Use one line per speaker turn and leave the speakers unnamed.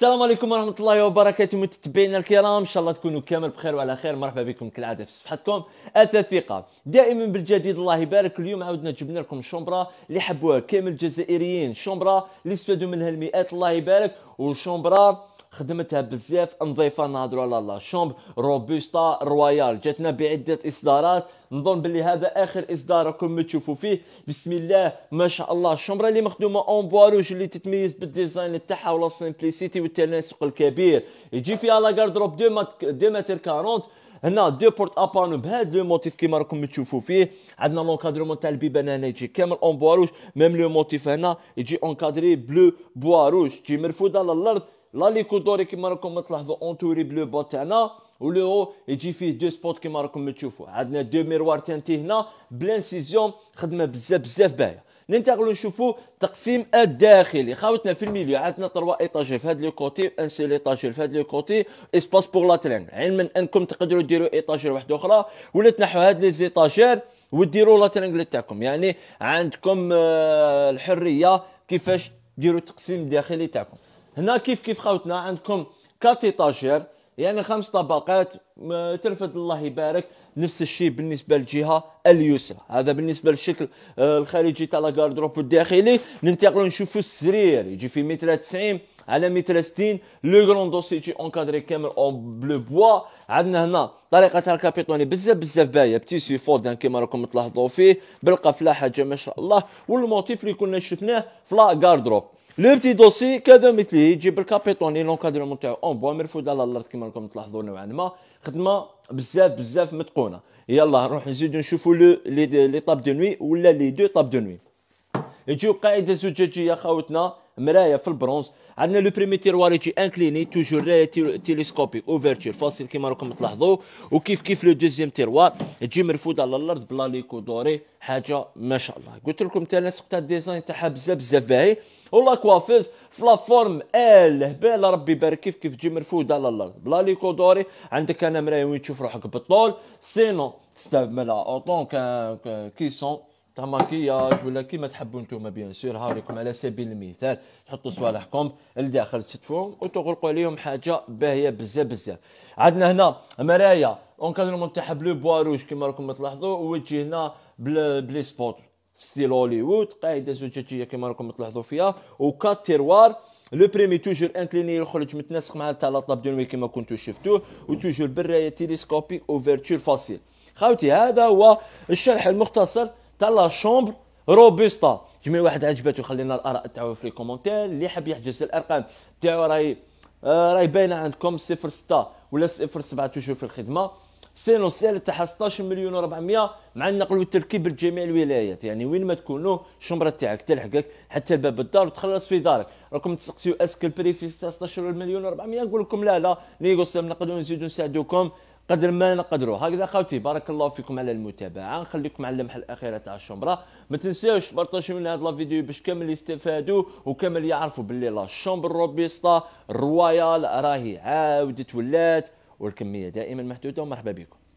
السلام عليكم ورحمه الله وبركاته متتبعينا الكرام ان شاء الله تكونوا كامل بخير وعلى خير مرحبا بكم كالعاده في صفحتكم الثقه دائما بالجديد الله يبارك اليوم عاودنا جبنا لكم شومبرا اللي حبوها كامل الجزائريين شومبرا اللي استفادوا منها المئات الله يبارك وشومبرا خدمتها بزاف نظيفه نهضروا على الله شومب روبوستا رويال جاتنا بعده اصدارات نظن باللي هذا اخر اصدار راكم تشوفوا فيه بسم الله ما شاء الله الشمره اللي مخدومه اون بواروج اللي تتميز بالديزاين تاعها ولا سيمبليسيتي والتناسق الكبير يجي فيها لا دروب 2 متر 40 هنا دو بورت ابانو بهذا لو موتيف كيما راكم تشوفوا فيه عندنا لونكادرمون تاع البيبان هنا يجي كامل اون بواروج ميم لو موتيف هنا يجي اونكادري بلو بواروج تجي مرفوده الارض لا ليكودوري كيما راكم تلاحظوا اونتوري بلو بوت تاعنا ولو هو يجي فيه دو سبوت كيما راكم تشوفوا عندنا دو ميروار تانتي هنا بلانسيزيون خدمه بزاف بزاف باهيه ننتقلوا نشوفوا تقسيم الداخلي خاوتنا في الميليو عندنا تروا ايطاج في هذا لو كوتي ان سيل ايطاجي في هذا لو كوتي اسباس بور لا ترينغ علما انكم تقدروا ديروا ايطاج واحده اخرى ولا تنحوا هاد لي زيطاجير وديروا لا تلانغ تاعكم يعني عندكم الحريه كيفاش ديروا التقسيم الداخلي تاعكم هنا كيف كيف خوتنا عندكم كاتيطاجير يعني خمس طبقات تلفت الله يبارك نفس الشيء بالنسبه للجهه اليسرى هذا بالنسبه للشكل آه، الخارجي تاع لاكاردروب الداخلي ننتقلوا نشوفوا السرير يجي في متر 90 على متر 60 لو غرون دوسي يجي اونكادري كامل اون بلو بوا عندنا هنا طريقه تاع الكابيتوني بزاف بزاف باهيه سي فودان كيما راكم تلاحظوا فيه بالقفله حاجه ما شاء الله والموتيف اللي كنا شفناه في لاكاردروب لو بتي دوسي كذا مثله يجي بالكابيتوني لونكادرمون تاعو اون بوا مرفود على الارض كيما راكم تلاحظوا نوعا ما خدمه بزاف بزاف متقونه يلا نروح نزيدو نشوفو لي لي طاب دو نوي ولا لي دو طاب دو نوي نجيو قاعده زجاجيه خاوتنا مرايه في البرونز عندنا لو بريمي تيرواريتي انكليني توجور تيليسكوبي اوفرتير فاصل كيما راكم تلاحظوا وكيف كيف لو دوزيام تيروار تجي مرفوده على الارض بلا ليكو دوري حاجه ما شاء الله قلت لكم تاع نسقت الديزاين تاعها بزاف بزاف باهي ولا كوافيز في لا فورم ال هبال ربي يبارك كيف كيف تجي مرفوده على الارض بلا ليكو دوري عندك انا مرايه وين تشوف روحك بالطول سينو تستعملها اوطون كيسون تاع ماكياج ولا كيما تحبوا نتوما بيان سور هاريكم على سبيل المثال تحطوا صوالحكم لداخل تشتفوهم وتغلقوا عليهم حاجه باهيه بزاف بزاف عندنا هنا مرايا اونكادرمون تاعها بلو بوا روج كيما راكم تلاحظوا وتجي هنا بلي سبوت ستيل هوليوود قاعده زجاجيه كيما راكم تلاحظوا فيها وكات تيروار لو بريمي توجور انكليني يخرج متناسق مع تاع لاطاب دونوي كيما كنتو شفتوه وتوجور بالرايه تيليسكوبيك اوفرتور فاسيل خاوتي هذا هو الشرح المختصر تاع لا شومبر روبوستا جميع واحد عجبته خلينا الاراء تاعو في لي كومونتير اللي حاب يحجز الارقام تاعو راهي آه، راهي باينه عندكم 06 ولا 07 تشوف في الخدمه سيل تاع 16 مليون و400 مع النقل والتركيب لجميع الولايات يعني وين ما تكونوا الشمره تاعك تلحقك حتى الباب الدار وتخلص في دارك راكم تسقسيو اسكو البري في 16 مليون و400 نقول لكم لا لا نيغوسيو نقدروا نزيدوا نساعدوكم قدر ما نقدروا هكذا خوتي بارك الله فيكم على المتابعه نخليكم على اللمحه الاخيره تاع الشومبره ما تنساوش بارطاجيو لنا هذا الفيديو باش كامل يستفادوا وكامل يعرفوا باللي لا شومبر روبيستا رويال راهي عاودت ولات والكميه دائما محدوده ومرحبا بكم